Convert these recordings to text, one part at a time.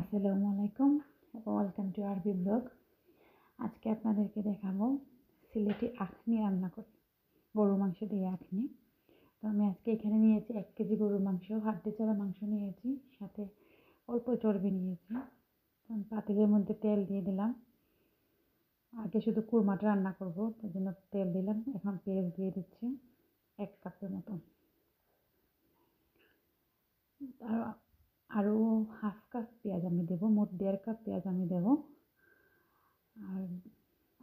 আসসালামু আলাইকুম welcome to আরবি ব্লগ আজকে আপনাদেরকে দেখাবো সিলেটি আখনি রান্না করে গরুর মাংস দিয়ে আখনি তো আমি আজকে এখানে নিয়েছি এক কেজি গরুর মাংস হাড্ডি চড়া মাংস নিয়েছি সাথে অল্প চর্বি নিয়েছি পাতিলের মধ্যে তেল দিয়ে দিলাম আগে শুধু কুরমাটা রান্না করব তার জন্য তেল দিলাম এখন পেঁয়াজ দিয়ে দিচ্ছি এক কাপের মতো আরও হাফ কাপ পেঁয়াজ আমি দেবো মোট দেড় কাপ পেঁয়াজ আমি দেবো আর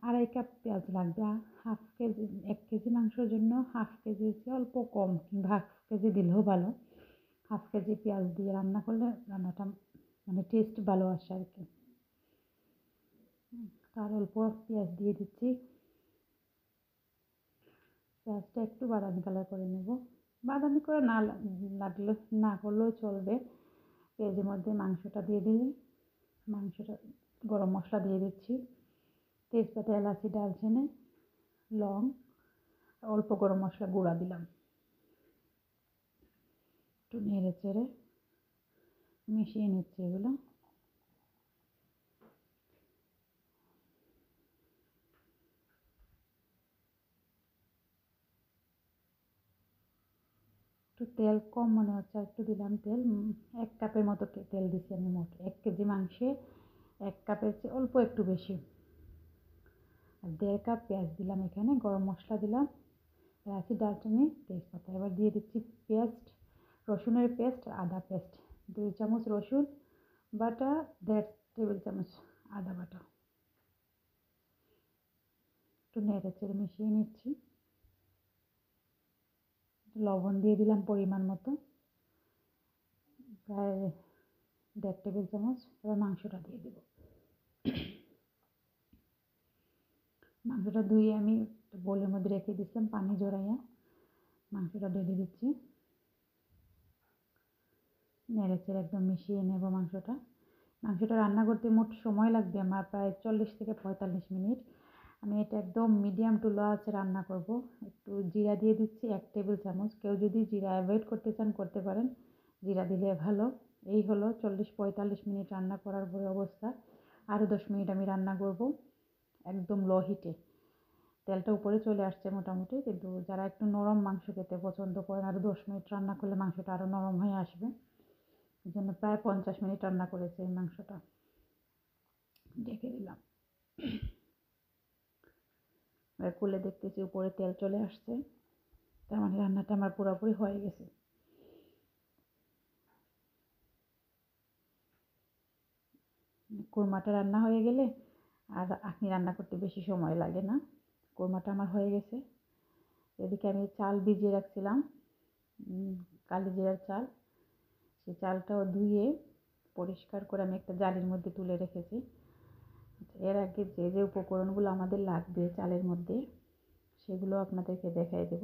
আড়াই কাপ পেঁয়াজ লাগবে হাফ কেজি এক কেজি মাংসর জন্য হাফ কেজি অল্প কম কিংবা হাফ কেজি দিলেও ভালো হাফ কেজি পেঁয়াজ দিয়ে রান্না করলে রান্নাটা মানে টেস্ট ভালো আসে আর কি তার অল্প পেঁয়াজ দিয়ে দিচ্ছি পেঁয়াজটা একটু বাদামি কালার করে নেব বাদামি করে না লাগলে না করলেও চলবে পেঁয়াজের মধ্যে মাংসটা দিয়ে দিই মাংসটা গরম মশলা দিয়ে দিচ্ছি তেজপাতা এলাচি দারচিনি লং অল্প গরম মশলা গুঁড়া দিলাম একটু নেড়ে চেড়ে মিশিয়ে নিচ্ছি এগুলো একটু তেল কম মনে হচ্ছে একটু দিলাম তেল এক কাপের মতো তেল দিচ্ছি আমি মোট এক কেজি মাংসে এক কাপের চেয়ে অল্প একটু বেশি আর দেড় কাপ পেঁয়াজ দিলাম এখানে গরম মশলা দিলাম রাঁচি দারচিনি তেজপাতা এবার দিয়ে দিচ্ছি পেস্ট রসুনের পেস্ট আদা পেস্ট দুই চামচ রসুন বাটা দেড় টেবিল চামচ আদা বাটা একটু নেড়ে চেড়ে মিশিয়ে নিচ্ছি লবণ দিয়ে দিলাম পরিমাণ মতো প্রায় দেড় টেবিল চামচ এবার মাংসটা দিয়ে দেব মাংসটা ধুয়ে আমি বোলের মধ্যে রেখে দিচ্ছিলাম পানি জড়াইয়া মাংসটা ঢেলে দিচ্ছি নেড়ে চেড়ে একদম মিশিয়ে নেব মাংসটা মাংসটা রান্না করতে মোট সময় লাগবে আমার প্রায় চল্লিশ থেকে পঁয়তাল্লিশ মিনিট আমি এটা একদম মিডিয়াম টু লো আছে রান্না করব একটু জিরা দিয়ে দিচ্ছি এক টেবিল চামচ কেউ যদি জিরা অ্যাভয়েড করতে চান করতে পারেন জিরা দিলে ভালো এই হলো চল্লিশ পঁয়তাল্লিশ মিনিট রান্না করার পরে অবস্থা আরও দশ মিনিট আমি রান্না করব একদম লো হিটে তেলটা উপরে চলে আসছে মোটামুটি কিন্তু যারা একটু নরম মাংস খেতে পছন্দ করেন আরও দশ মিনিট রান্না করলে মাংসটা আরও নরম হয়ে আসবে এই জন্য প্রায় পঞ্চাশ মিনিট রান্না করেছে এই মাংসটা দেখে দিলাম এবার খুলে দেখতেছি উপরে তেল চলে আসছে তার মানে রান্নাটা আমার পুরোপুরি হয়ে গেছে কোরমাটা রান্না হয়ে গেলে আর আপনি রান্না করতে বেশি সময় লাগে না কোরমাটা আমার হয়ে গেছে এদিকে আমি চাল ভিজিয়ে রাখছিলাম জিরার চাল সেই চালটাও ধুয়ে পরিষ্কার করে আমি একটা জালির মধ্যে তুলে রেখেছি এর আগে যে যে উপকরণগুলো আমাদের লাগবে চালের মধ্যে সেগুলো আপনাদেরকে দেখাই দেব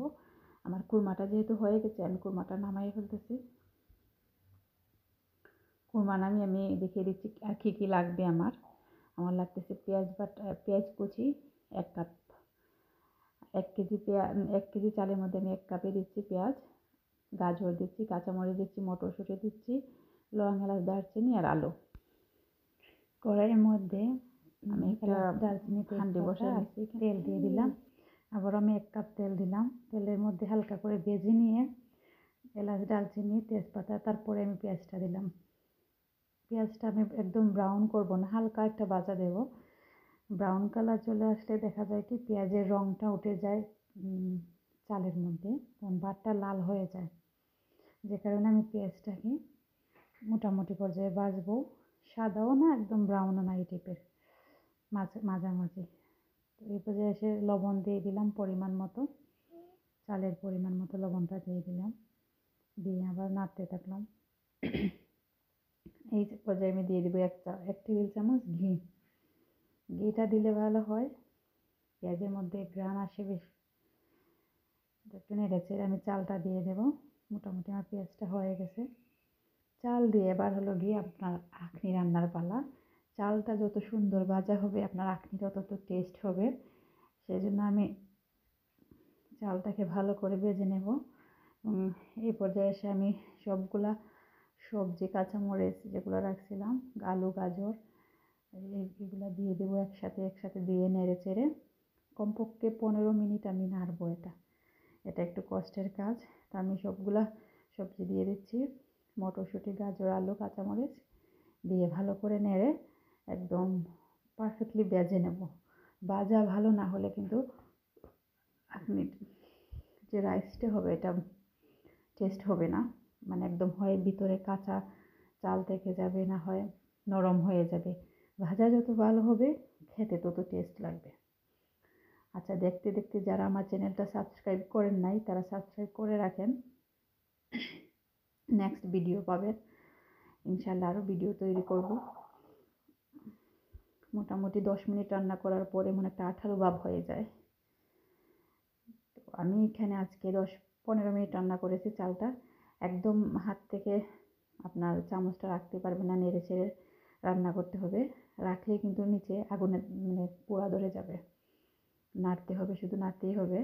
আমার কুরমাটা যেহেতু হয়ে গেছে আমি কুরমাটা নামাই ফেলতেছি কুরমা নামি আমি দেখিয়ে দিচ্ছি আর কী কী লাগবে আমার আমার লাগতেছে পেঁয়াজ বাটা পেঁয়াজ কুচি এক কাপ এক কেজি পেঁয়াজ এক কেজি চালের মধ্যে আমি এক কাপে দিচ্ছি পেঁয়াজ গাজর দিচ্ছি কাঁচামরিচ দিচ্ছি মটরশুঁটি দিচ্ছি লং এলাচ দারচিনি আর আলু কড়াইয়ের মধ্যে আমি একটা হান্ডি বসে তেল দিয়ে দিলাম আবার আমি এক কাপ তেল দিলাম তেলের মধ্যে হালকা করে ভেজে নিয়ে এলাচ ডালচিনি তেজপাতা তারপরে আমি পেঁয়াজটা দিলাম পেঁয়াজটা আমি একদম ব্রাউন করব না হালকা একটা বাজা দেব ব্রাউন কালার চলে আসলে দেখা যায় কি পেঁয়াজের রঙটা উঠে যায় চালের মধ্যে কারণ ভাতটা লাল হয়ে যায় যে কারণে আমি পেঁয়াজটাকে মোটামুটি পর্যায়ে বাজবো সাদাও না একদম ব্রাউনও না এই টাইপের মাছ মাঝামাঝি এই পর্যায়ে এসে লবণ দিয়ে দিলাম পরিমাণ মতো চালের পরিমাণ মতো লবণটা দিয়ে দিলাম দিয়ে আবার নাড়তে থাকলাম এই পর্যায়ে আমি দিয়ে দেবো এক চা এক টেবিল চামচ ঘি ঘিটা দিলে ভালো হয় পেঁয়াজের মধ্যে গ্রান আসে বেশ একটু নেড়েছে আমি চালটা দিয়ে দেব মোটামুটি আমার পেঁয়াজটা হয়ে গেছে চাল দিয়ে এবার হলো গিয়ে আপনার আখনি রান্নার পালা চালটা যত সুন্দর ভাজা হবে আপনার আখনিটা তত টেস্ট হবে সেই জন্য আমি চালটাকে ভালো করে ভেজে নেব এই পর্যায়ে এসে আমি সবগুলা সবজি কাঁচামরিচ যেগুলো রাখছিলাম আলু গাজর এগুলো দিয়ে দেবো একসাথে একসাথে দিয়ে নেড়ে চেড়ে কমপক্ষে পনেরো মিনিট আমি নাড়বো এটা এটা একটু কষ্টের কাজ তা আমি সবগুলা সবজি দিয়ে দিচ্ছি মটরশুঁটি গাজর আলু কাঁচামরিচ দিয়ে ভালো করে নেড়ে একদম পারফেক্টলি বেজে নেব ভাজা ভালো না হলে কিন্তু আপনি যে রাইসটা হবে এটা টেস্ট হবে না মানে একদম হয় ভিতরে কাঁচা চাল থেকে যাবে না হয় নরম হয়ে যাবে ভাজা যত ভালো হবে খেতে তত টেস্ট লাগবে আচ্ছা দেখতে দেখতে যারা আমার চ্যানেলটা সাবস্ক্রাইব করেন নাই তারা সাবস্ক্রাইব করে রাখেন নেক্সট ভিডিও পাবেন ইনশাল্লাহ আরও ভিডিও তৈরি করব মোটামুটি দশ মিনিট রান্না করার পরে মানে একটা আঠালো ভাব হয়ে যায় তো আমি এখানে আজকে দশ পনেরো মিনিট রান্না করেছি চালটা একদম হাত থেকে আপনার চামচটা রাখতে পারবে না নেড়ে চেড়ে রান্না করতে হবে রাখলে কিন্তু নিচে আগুনে মানে পোড়া ধরে যাবে নাড়তে হবে শুধু নাড়তেই হবে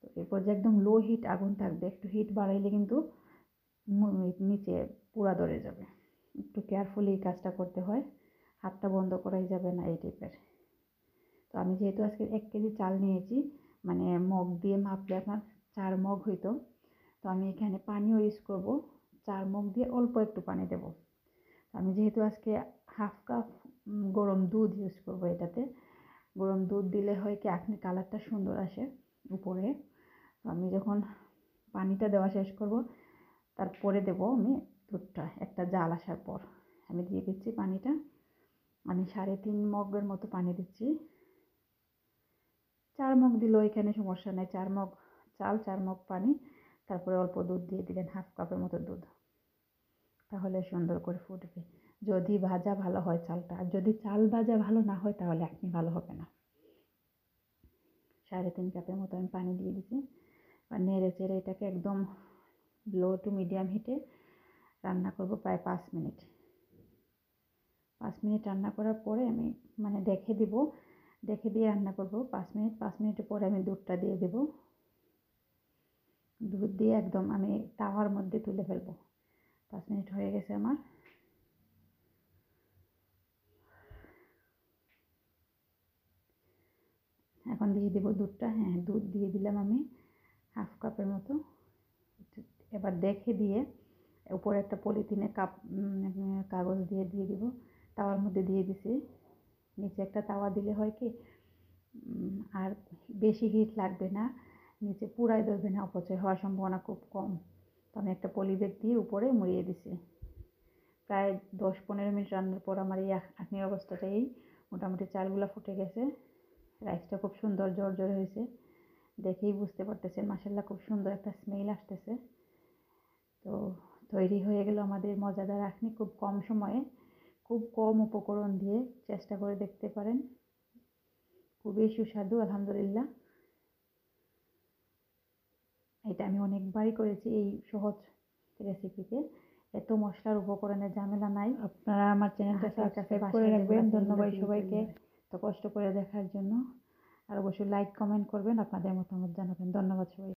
তো এরপর যে একদম লো হিট আগুন থাকবে একটু হিট বাড়াইলে কিন্তু নিচে পোড়া ধরে যাবে একটু কেয়ারফুলি এই কাজটা করতে হয় হাতটা বন্ধ করাই যাবে না এই টাইপের তো আমি যেহেতু আজকে এক কেজি চাল নিয়েছি মানে মগ দিয়ে মাপলে আপনার চার মগ হইতো তো আমি এখানে পানিও ইউজ করব চার মগ দিয়ে অল্প একটু পানি দেব আমি যেহেতু আজকে হাফ কাপ গরম দুধ ইউজ করব এটাতে গরম দুধ দিলে হয় কি আপনি কালারটা সুন্দর আসে উপরে তো আমি যখন পানিটা দেওয়া শেষ করব তারপরে দেব আমি দুধটা একটা জাল আসার পর আমি দিয়ে দিচ্ছি পানিটা আমি সাড়ে তিন মগের মতো পানি দিচ্ছি চার মগ দিল এখানে সমস্যা নেই চার মগ চাল চার মগ পানি তারপরে অল্প দুধ দিয়ে দিলেন হাফ কাপের মতো দুধ তাহলে সুন্দর করে ফুটবে যদি ভাজা ভালো হয় চালটা আর যদি চাল ভাজা ভালো না হয় তাহলে আপনি ভালো হবে না সাড়ে তিন কাপের মতো আমি পানি দিয়ে দিচ্ছি আর নেড়ে চেড়ে এটাকে একদম লো টু মিডিয়াম হিটে রান্না করব প্রায় পাঁচ মিনিট পাঁচ মিনিট রান্না করার পরে আমি মানে দেখে দিব দেখে দিয়ে রান্না করব পাঁচ মিনিট পাঁচ মিনিটের পরে আমি দুধটা দিয়ে দেব দুধ দিয়ে একদম আমি তাওয়ার মধ্যে তুলে ফেলবো পাঁচ মিনিট হয়ে গেছে আমার এখন দিয়ে দেবো দুধটা হ্যাঁ দুধ দিয়ে দিলাম আমি হাফ কাপের মতো এবার দেখে দিয়ে উপরে একটা পলিথিনে কাপ কাগজ দিয়ে দিয়ে দিব তাওয়ার মধ্যে দিয়ে দিছি নিচে একটা তাওয়া দিলে হয় কি আর বেশি হিট লাগবে না নিচে পুরাই ধরবে না অপচয় হওয়ার সম্ভাবনা খুব কম তো আমি একটা পলিব্যাগ দিয়ে উপরে মুড়িয়ে দিছি প্রায় দশ পনেরো মিনিট রান্নার পর আমার এই আখনির অবস্থাটা এই মোটামুটি চালগুলো ফুটে গেছে রাইসটা খুব সুন্দর জর্জর হয়েছে দেখেই বুঝতে পারতেছেন মাসাল্লা খুব সুন্দর একটা স্মেল আসতেছে তো তৈরি হয়ে গেল আমাদের মজাদার আখনি খুব কম সময়ে খুব কম উপকরণ দিয়ে চেষ্টা করে দেখতে পারেন খুবই সুস্বাদু আলহামদুলিল্লাহ এটা আমি অনেকবারই করেছি এই সহজ রেসিপিতে এত মশলার উপকরণের ঝামেলা নাই আপনারা আমার চ্যানেলটা সাবস্ক্রাইব করে রাখবেন ধন্যবাদ সবাইকে তো কষ্ট করে দেখার জন্য আর অবশ্যই লাইক কমেন্ট করবেন আপনাদের মতামত জানাবেন ধন্যবাদ সবাই